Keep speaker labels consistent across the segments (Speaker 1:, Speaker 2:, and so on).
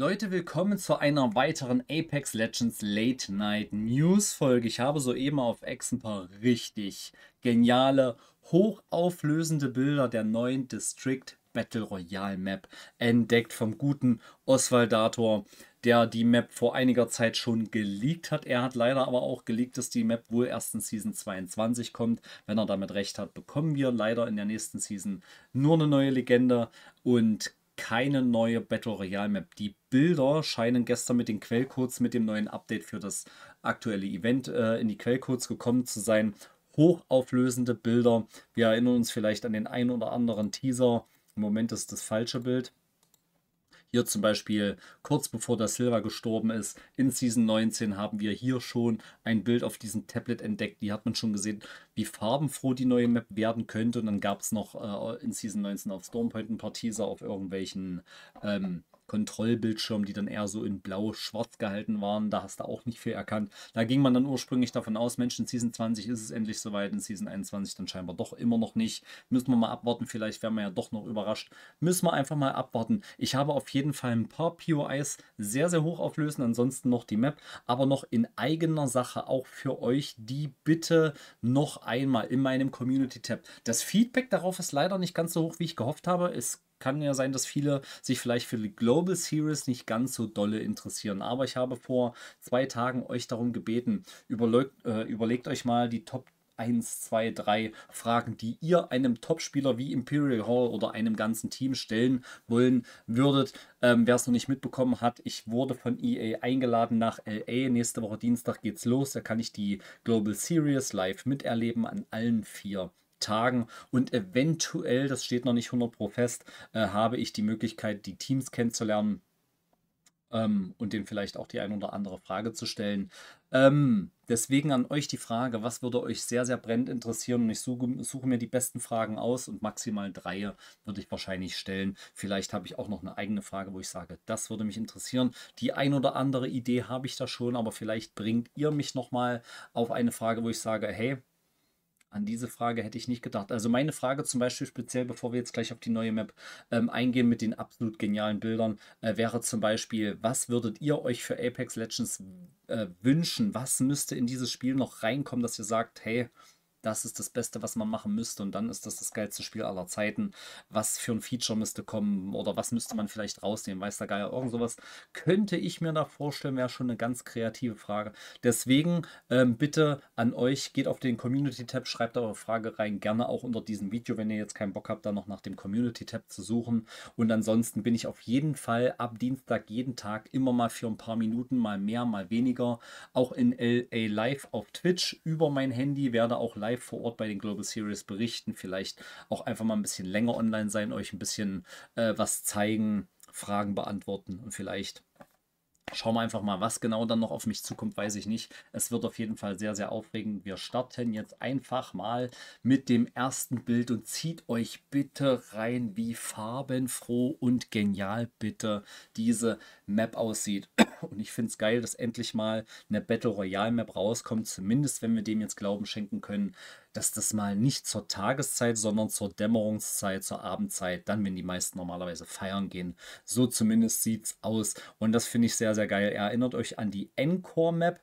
Speaker 1: Leute, willkommen zu einer weiteren Apex Legends Late Night News Folge. Ich habe soeben auf X ein paar richtig geniale, hochauflösende Bilder der neuen District Battle Royale Map entdeckt vom guten Oswaldator, der die Map vor einiger Zeit schon geleakt hat. Er hat leider aber auch geleakt, dass die Map wohl erst in Season 22 kommt. Wenn er damit recht hat, bekommen wir leider in der nächsten Season nur eine neue Legende und keine neue Battle Royale Map. Die Bilder scheinen gestern mit den Quellcodes, mit dem neuen Update für das aktuelle Event äh, in die Quellcodes gekommen zu sein. Hochauflösende Bilder. Wir erinnern uns vielleicht an den einen oder anderen Teaser. Im Moment ist das falsche Bild. Hier zum Beispiel kurz bevor der Silva gestorben ist, in Season 19 haben wir hier schon ein Bild auf diesem Tablet entdeckt. Die hat man schon gesehen, wie farbenfroh die neue Map werden könnte. Und dann gab es noch äh, in Season 19 auf Stormpoint ein paar Teaser auf irgendwelchen ähm, Kontrollbildschirm, die dann eher so in blau-schwarz gehalten waren. Da hast du auch nicht viel erkannt. Da ging man dann ursprünglich davon aus, Mensch, in Season 20 ist es endlich soweit, in Season 21 dann scheinbar doch immer noch nicht. Müssen wir mal abwarten, vielleicht werden wir ja doch noch überrascht. Müssen wir einfach mal abwarten. Ich habe auf jeden Fall ein paar POIs sehr, sehr hoch auflösen, ansonsten noch die Map, aber noch in eigener Sache auch für euch, die bitte noch einmal in meinem Community-Tab. Das Feedback darauf ist leider nicht ganz so hoch, wie ich gehofft habe. Es kann ja sein, dass viele sich vielleicht für die Global Series nicht ganz so dolle interessieren. Aber ich habe vor zwei Tagen euch darum gebeten, überlegt, äh, überlegt euch mal die Top 1, 2, 3 Fragen, die ihr einem Topspieler wie Imperial Hall oder einem ganzen Team stellen wollen würdet. Ähm, Wer es noch nicht mitbekommen hat, ich wurde von EA eingeladen nach LA. Nächste Woche Dienstag geht's los. Da kann ich die Global Series live miterleben an allen vier Tagen und eventuell, das steht noch nicht 100 Pro fest, äh, habe ich die Möglichkeit, die Teams kennenzulernen ähm, und denen vielleicht auch die ein oder andere Frage zu stellen. Ähm, deswegen an euch die Frage, was würde euch sehr, sehr brennend interessieren? Und ich suche, suche mir die besten Fragen aus und maximal drei würde ich wahrscheinlich stellen. Vielleicht habe ich auch noch eine eigene Frage, wo ich sage, das würde mich interessieren. Die ein oder andere Idee habe ich da schon, aber vielleicht bringt ihr mich nochmal auf eine Frage, wo ich sage, hey, an diese Frage hätte ich nicht gedacht. Also meine Frage zum Beispiel speziell, bevor wir jetzt gleich auf die neue Map ähm, eingehen mit den absolut genialen Bildern, äh, wäre zum Beispiel, was würdet ihr euch für Apex Legends äh, wünschen? Was müsste in dieses Spiel noch reinkommen, dass ihr sagt, hey, das ist das Beste, was man machen müsste und dann ist das das geilste Spiel aller Zeiten. Was für ein Feature müsste kommen oder was müsste man vielleicht rausnehmen, weiß der Geier, irgend sowas könnte ich mir da vorstellen, wäre schon eine ganz kreative Frage. Deswegen ähm, bitte an euch, geht auf den Community-Tab, schreibt eure Frage rein, gerne auch unter diesem Video, wenn ihr jetzt keinen Bock habt, da noch nach dem Community-Tab zu suchen. Und ansonsten bin ich auf jeden Fall ab Dienstag jeden Tag immer mal für ein paar Minuten, mal mehr, mal weniger, auch in LA Live auf Twitch über mein Handy, werde auch live live vor Ort bei den Global Series berichten, vielleicht auch einfach mal ein bisschen länger online sein, euch ein bisschen äh, was zeigen, Fragen beantworten und vielleicht Schauen wir einfach mal, was genau dann noch auf mich zukommt, weiß ich nicht. Es wird auf jeden Fall sehr, sehr aufregend. Wir starten jetzt einfach mal mit dem ersten Bild und zieht euch bitte rein, wie farbenfroh und genial bitte diese Map aussieht. Und ich finde es geil, dass endlich mal eine Battle Royale Map rauskommt, zumindest wenn wir dem jetzt Glauben schenken können, dass das mal nicht zur Tageszeit, sondern zur Dämmerungszeit, zur Abendzeit, dann, wenn die meisten normalerweise feiern gehen. So zumindest sieht es aus. Und das finde ich sehr, sehr geil. Erinnert euch an die Encore-Map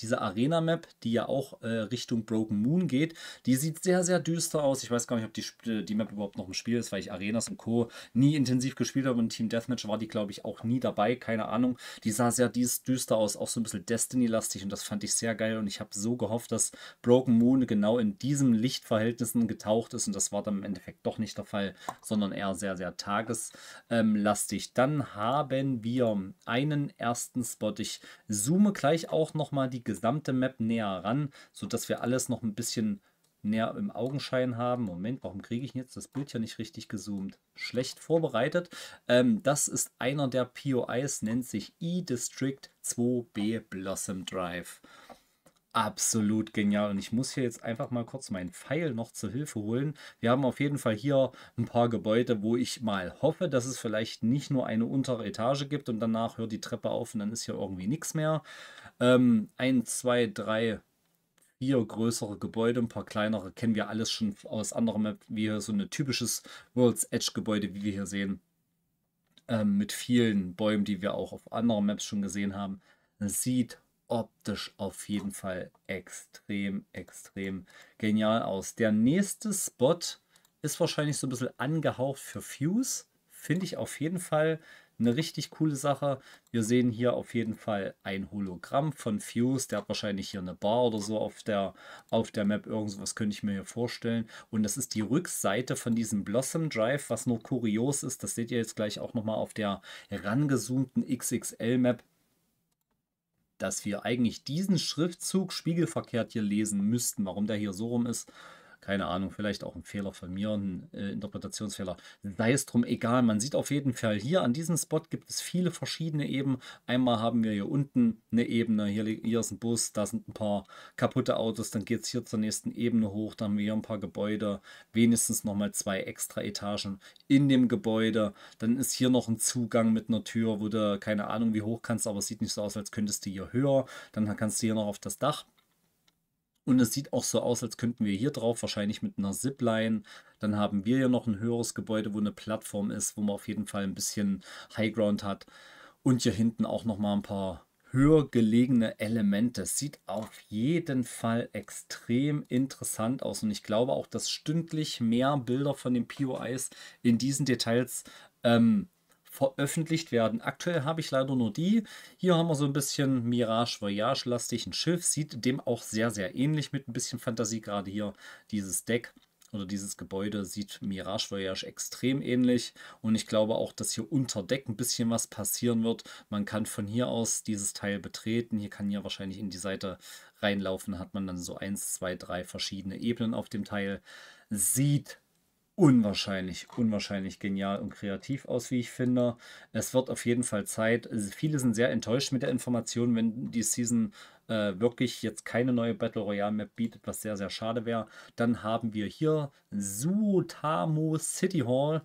Speaker 1: diese Arena-Map, die ja auch äh, Richtung Broken Moon geht, die sieht sehr, sehr düster aus. Ich weiß gar nicht, ob die, äh, die Map überhaupt noch im Spiel ist, weil ich Arenas und Co. nie intensiv gespielt habe und Team Deathmatch war die, glaube ich, auch nie dabei. Keine Ahnung. Die sah sehr düster aus, auch so ein bisschen Destiny-lastig und das fand ich sehr geil und ich habe so gehofft, dass Broken Moon genau in diesen Lichtverhältnissen getaucht ist und das war dann im Endeffekt doch nicht der Fall, sondern eher sehr, sehr tageslastig. Dann haben wir einen ersten Spot. Ich zoome gleich auch nochmal die gesamte Map näher ran, sodass wir alles noch ein bisschen näher im Augenschein haben. Moment, warum kriege ich jetzt das Bild ja nicht richtig gezoomt? Schlecht vorbereitet. Ähm, das ist einer der POIs, nennt sich E-District 2B Blossom Drive. Absolut genial. Und ich muss hier jetzt einfach mal kurz meinen Pfeil noch zur Hilfe holen. Wir haben auf jeden Fall hier ein paar Gebäude, wo ich mal hoffe, dass es vielleicht nicht nur eine untere Etage gibt und danach hört die Treppe auf und dann ist hier irgendwie nichts mehr. Ähm, ein, zwei, drei, vier größere Gebäude, ein paar kleinere kennen wir alles schon aus anderen Maps, wie hier so ein typisches World's Edge Gebäude, wie wir hier sehen. Ähm, mit vielen Bäumen, die wir auch auf anderen Maps schon gesehen haben. sieht optisch auf jeden Fall extrem, extrem genial aus. Der nächste Spot ist wahrscheinlich so ein bisschen angehaucht für Fuse. Finde ich auf jeden Fall eine richtig coole Sache. Wir sehen hier auf jeden Fall ein Hologramm von Fuse. Der hat wahrscheinlich hier eine Bar oder so auf der, auf der Map. Irgendwas könnte ich mir hier vorstellen. Und das ist die Rückseite von diesem Blossom Drive, was nur kurios ist. Das seht ihr jetzt gleich auch nochmal auf der herangezoomten XXL-Map dass wir eigentlich diesen Schriftzug spiegelverkehrt hier lesen müssten. Warum der hier so rum ist, keine Ahnung, vielleicht auch ein Fehler von mir, ein äh, Interpretationsfehler. Sei es drum egal. Man sieht auf jeden Fall hier an diesem Spot gibt es viele verschiedene Ebenen. Einmal haben wir hier unten eine Ebene, hier, hier ist ein Bus, da sind ein paar kaputte Autos, dann geht es hier zur nächsten Ebene hoch, dann haben wir hier ein paar Gebäude, wenigstens nochmal zwei extra Etagen in dem Gebäude. Dann ist hier noch ein Zugang mit einer Tür, wo du keine Ahnung wie hoch kannst, aber es sieht nicht so aus, als könntest du hier höher. Dann kannst du hier noch auf das Dach und es sieht auch so aus, als könnten wir hier drauf wahrscheinlich mit einer Zipline. Dann haben wir ja noch ein höheres Gebäude, wo eine Plattform ist, wo man auf jeden Fall ein bisschen Highground hat. Und hier hinten auch nochmal ein paar höher gelegene Elemente. Sieht auf jeden Fall extrem interessant aus. Und ich glaube auch, dass stündlich mehr Bilder von den POIs in diesen Details ähm, veröffentlicht werden. Aktuell habe ich leider nur die. Hier haben wir so ein bisschen Mirage Voyage lastig. Ein Schiff sieht dem auch sehr, sehr ähnlich mit ein bisschen Fantasie. Gerade hier dieses Deck oder dieses Gebäude sieht Mirage Voyage extrem ähnlich und ich glaube auch, dass hier unter Deck ein bisschen was passieren wird. Man kann von hier aus dieses Teil betreten, hier kann ja wahrscheinlich in die Seite reinlaufen, hat man dann so 1, 2, 3 verschiedene Ebenen auf dem Teil. Sieht unwahrscheinlich, unwahrscheinlich genial und kreativ aus, wie ich finde. Es wird auf jeden Fall Zeit. Also viele sind sehr enttäuscht mit der Information, wenn die Season äh, wirklich jetzt keine neue Battle Royale Map bietet, was sehr, sehr schade wäre. Dann haben wir hier Suotamo City Hall.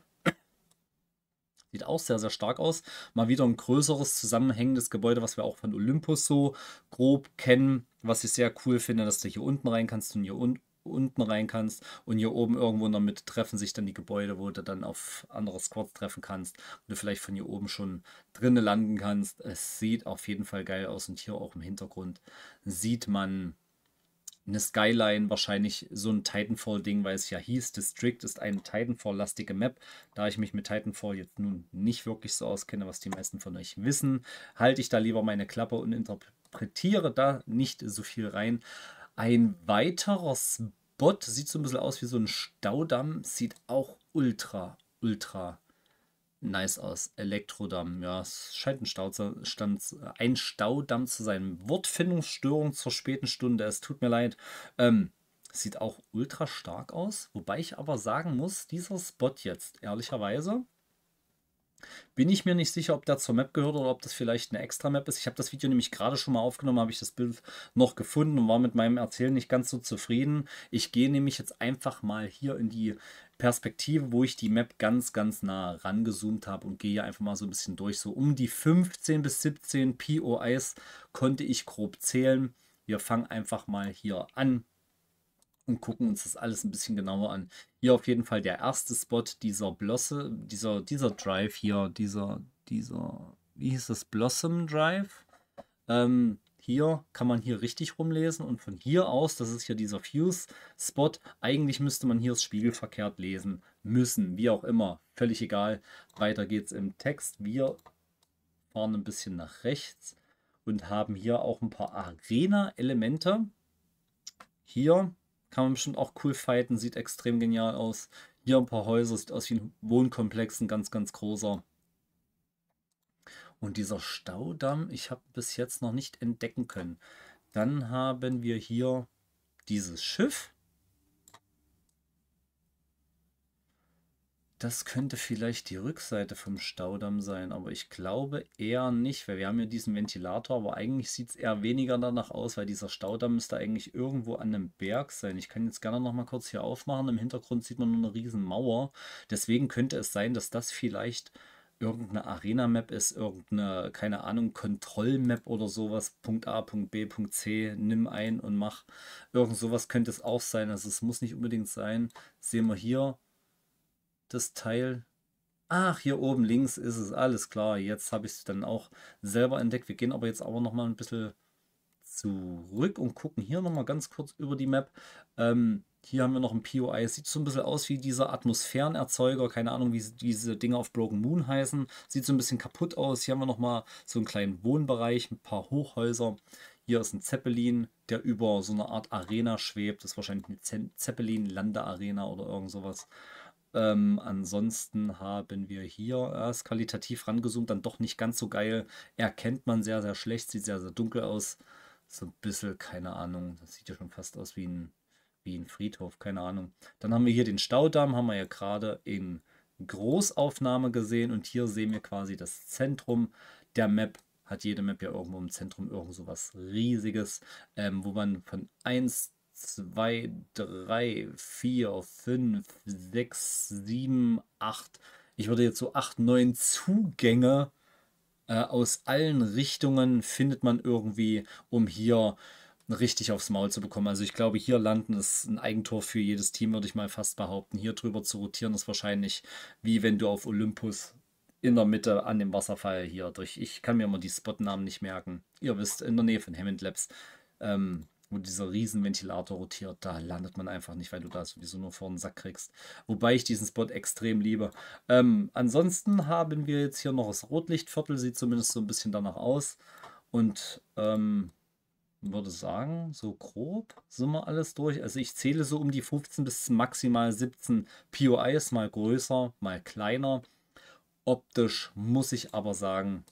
Speaker 1: Sieht auch sehr, sehr stark aus. Mal wieder ein größeres, zusammenhängendes Gebäude, was wir auch von Olympus so grob kennen. Was ich sehr cool finde, dass du hier unten rein kannst und hier unten unten rein kannst und hier oben irgendwo in der Mitte treffen sich dann die Gebäude, wo du dann auf andere Squads treffen kannst und du vielleicht von hier oben schon drinnen landen kannst. Es sieht auf jeden Fall geil aus und hier auch im Hintergrund sieht man eine Skyline, wahrscheinlich so ein Titanfall-Ding, weil es ja hieß, District ist eine Titanfall-lastige Map. Da ich mich mit Titanfall jetzt nun nicht wirklich so auskenne, was die meisten von euch wissen, halte ich da lieber meine Klappe und interpretiere da nicht so viel rein. Ein weiterer Spot sieht so ein bisschen aus wie so ein Staudamm, sieht auch ultra, ultra nice aus. Elektrodamm, ja, es scheint ein, Stau, stand, ein Staudamm zu sein. Wortfindungsstörung zur späten Stunde, es tut mir leid. Ähm, sieht auch ultra stark aus, wobei ich aber sagen muss, dieser Spot jetzt, ehrlicherweise, bin ich mir nicht sicher, ob der zur Map gehört oder ob das vielleicht eine extra Map ist. Ich habe das Video nämlich gerade schon mal aufgenommen, habe ich das Bild noch gefunden und war mit meinem Erzählen nicht ganz so zufrieden. Ich gehe nämlich jetzt einfach mal hier in die Perspektive, wo ich die Map ganz, ganz nah rangezoomt habe und gehe einfach mal so ein bisschen durch. So um die 15 bis 17 POIs konnte ich grob zählen. Wir fangen einfach mal hier an und gucken uns das alles ein bisschen genauer an. Hier auf jeden Fall der erste Spot dieser Blosse, dieser, dieser Drive hier, dieser, dieser, wie hieß das, Blossom Drive. Ähm, hier kann man hier richtig rumlesen und von hier aus, das ist hier dieser Fuse-Spot, eigentlich müsste man hier das spiegelverkehrt lesen müssen, wie auch immer, völlig egal. Weiter geht's im Text. Wir fahren ein bisschen nach rechts und haben hier auch ein paar Arena-Elemente. Hier kann man bestimmt auch cool fighten, sieht extrem genial aus. Hier ein paar Häuser, sieht aus wie ein Wohnkomplex, ein ganz, ganz großer. Und dieser Staudamm, ich habe bis jetzt noch nicht entdecken können. Dann haben wir hier dieses Schiff. Das könnte vielleicht die Rückseite vom Staudamm sein, aber ich glaube eher nicht, weil wir haben ja diesen Ventilator, aber eigentlich sieht es eher weniger danach aus, weil dieser Staudamm müsste eigentlich irgendwo an einem Berg sein. Ich kann jetzt gerne nochmal kurz hier aufmachen. Im Hintergrund sieht man nur eine riesen Mauer. Deswegen könnte es sein, dass das vielleicht irgendeine Arena-Map ist, irgendeine, keine Ahnung, Kontroll-Map oder sowas, Punkt A, Punkt B, Punkt C, nimm ein und mach. Irgend sowas könnte es auch sein. Also es muss nicht unbedingt sein. sehen wir hier, das Teil. Ach, hier oben links ist es, alles klar. Jetzt habe ich es dann auch selber entdeckt. Wir gehen aber jetzt aber nochmal ein bisschen zurück und gucken hier nochmal ganz kurz über die Map. Ähm, hier haben wir noch ein POI. Sieht so ein bisschen aus wie dieser Atmosphärenerzeuger. Keine Ahnung, wie diese Dinge auf Broken Moon heißen. Sieht so ein bisschen kaputt aus. Hier haben wir nochmal so einen kleinen Wohnbereich, ein paar Hochhäuser. Hier ist ein Zeppelin, der über so eine Art Arena schwebt. Das ist wahrscheinlich eine Zeppelin-Landearena oder irgend sowas. Ähm, ansonsten haben wir hier erst qualitativ rangezoomt, dann doch nicht ganz so geil. Erkennt man sehr, sehr schlecht, sieht sehr, sehr dunkel aus. So ein bisschen, keine Ahnung, das sieht ja schon fast aus wie ein, wie ein Friedhof, keine Ahnung. Dann haben wir hier den Staudamm, haben wir ja gerade in Großaufnahme gesehen und hier sehen wir quasi das Zentrum der Map. Hat jede Map ja irgendwo im Zentrum irgend so was Riesiges, ähm, wo man von 1 zwei, drei, vier, fünf, sechs, sieben, acht. Ich würde jetzt so acht, neun Zugänge äh, aus allen Richtungen findet man irgendwie, um hier richtig aufs Maul zu bekommen. Also ich glaube, hier landen ist ein Eigentor für jedes Team, würde ich mal fast behaupten. Hier drüber zu rotieren ist wahrscheinlich wie wenn du auf Olympus in der Mitte an dem Wasserfall hier durch. Ich kann mir immer die Spotnamen nicht merken. Ihr wisst, in der Nähe von Hammond Labs ähm, wo dieser Riesenventilator rotiert, da landet man einfach nicht, weil du da sowieso nur vor den Sack kriegst. Wobei ich diesen Spot extrem liebe. Ähm, ansonsten haben wir jetzt hier noch das Rotlichtviertel, sieht zumindest so ein bisschen danach aus. Und ähm, würde sagen, so grob sind wir alles durch. Also ich zähle so um die 15 bis maximal 17 POIs, mal größer, mal kleiner. Optisch muss ich aber sagen,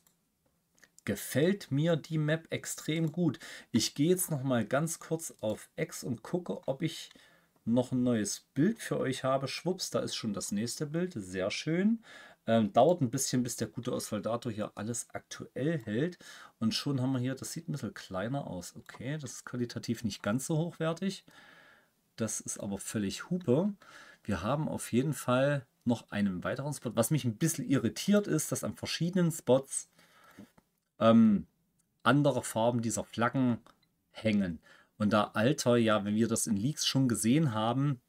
Speaker 1: gefällt mir die Map extrem gut. Ich gehe jetzt noch mal ganz kurz auf X und gucke, ob ich noch ein neues Bild für euch habe. Schwupps, da ist schon das nächste Bild. Sehr schön. Ähm, dauert ein bisschen, bis der gute Osvaldato hier alles aktuell hält. Und schon haben wir hier, das sieht ein bisschen kleiner aus. Okay, das ist qualitativ nicht ganz so hochwertig. Das ist aber völlig Hupe. Wir haben auf jeden Fall noch einen weiteren Spot. Was mich ein bisschen irritiert ist, dass an verschiedenen Spots ähm, andere Farben dieser Flaggen hängen. Und da Alter, ja, wenn wir das in Leaks schon gesehen haben,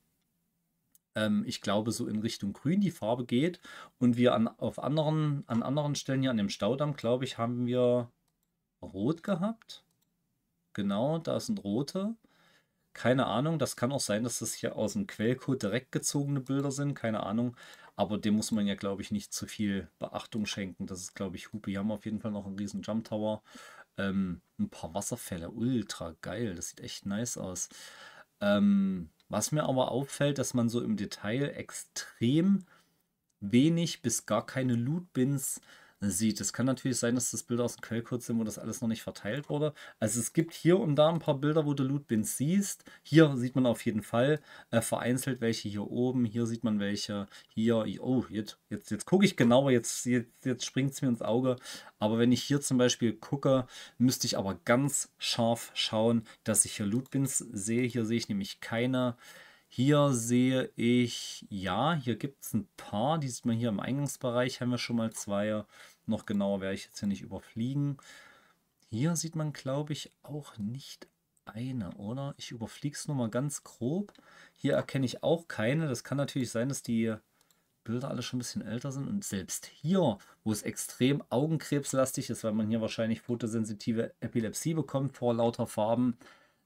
Speaker 1: ähm, ich glaube, so in Richtung Grün die Farbe geht. Und wir an, auf anderen, an anderen Stellen hier an dem Staudamm, glaube ich, haben wir Rot gehabt. Genau, da ist ein rote. Keine Ahnung, das kann auch sein, dass das hier aus dem Quellcode direkt gezogene Bilder sind, keine Ahnung. Aber dem muss man ja, glaube ich, nicht zu viel Beachtung schenken. Das ist, glaube ich, Hupe. Hier haben wir auf jeden Fall noch einen riesen Jump Tower. Ähm, ein paar Wasserfälle, ultra geil. Das sieht echt nice aus. Ähm, was mir aber auffällt, dass man so im Detail extrem wenig bis gar keine Loot-Bins sieht. Es kann natürlich sein, dass das Bilder aus dem Quellcode sind, wo das alles noch nicht verteilt wurde. Also es gibt hier und da ein paar Bilder, wo du Lootbins siehst. Hier sieht man auf jeden Fall äh, vereinzelt welche hier oben. Hier sieht man welche. Hier, oh, jetzt, jetzt, jetzt gucke ich genauer, jetzt, jetzt, jetzt springt es mir ins Auge. Aber wenn ich hier zum Beispiel gucke, müsste ich aber ganz scharf schauen, dass ich hier Lootbins sehe. Hier sehe ich nämlich keine. Hier sehe ich, ja, hier gibt es ein paar. Die sieht man hier im Eingangsbereich, haben wir schon mal zwei. Noch genauer werde ich jetzt hier nicht überfliegen. Hier sieht man, glaube ich, auch nicht eine, oder? Ich überfliege es nur mal ganz grob. Hier erkenne ich auch keine. Das kann natürlich sein, dass die Bilder alle schon ein bisschen älter sind. Und selbst hier, wo es extrem augenkrebslastig ist, weil man hier wahrscheinlich fotosensitive Epilepsie bekommt vor lauter Farben,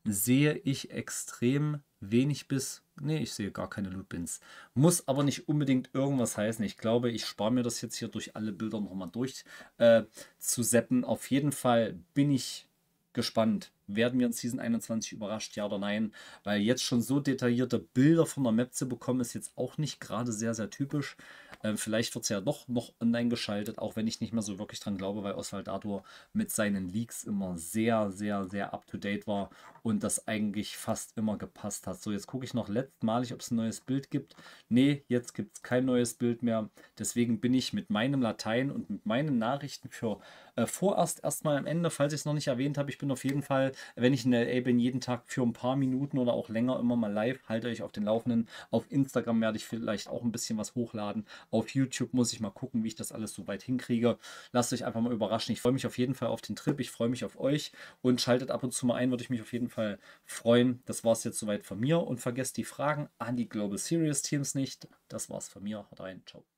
Speaker 1: sehe ich extrem wenig bis, nee, ich sehe gar keine Loopins. Muss aber nicht unbedingt irgendwas heißen. Ich glaube, ich spare mir das jetzt hier durch alle Bilder nochmal durch äh, zu seppen. Auf jeden Fall bin ich gespannt, werden wir in Season 21 überrascht, ja oder nein? Weil jetzt schon so detaillierte Bilder von der Map zu bekommen, ist jetzt auch nicht gerade sehr, sehr typisch. Ähm, vielleicht wird es ja doch noch online geschaltet, auch wenn ich nicht mehr so wirklich dran glaube, weil Oswald Arthur mit seinen Leaks immer sehr, sehr, sehr up-to-date war und das eigentlich fast immer gepasst hat. So, jetzt gucke ich noch letztmalig, ob es ein neues Bild gibt. Nee, jetzt gibt es kein neues Bild mehr. Deswegen bin ich mit meinem Latein und mit meinen Nachrichten für äh, vorerst erstmal am Ende. Falls ich es noch nicht erwähnt habe, ich bin auf jeden Fall wenn ich in LA bin, jeden Tag für ein paar Minuten oder auch länger immer mal live. Halte euch auf den Laufenden. Auf Instagram werde ich vielleicht auch ein bisschen was hochladen. Auf YouTube muss ich mal gucken, wie ich das alles so weit hinkriege. Lasst euch einfach mal überraschen. Ich freue mich auf jeden Fall auf den Trip. Ich freue mich auf euch und schaltet ab und zu mal ein. Würde ich mich auf jeden Fall freuen. Das war es jetzt soweit von mir und vergesst die Fragen an die Global Series Teams nicht. Das war es von mir. Haut rein. Ciao.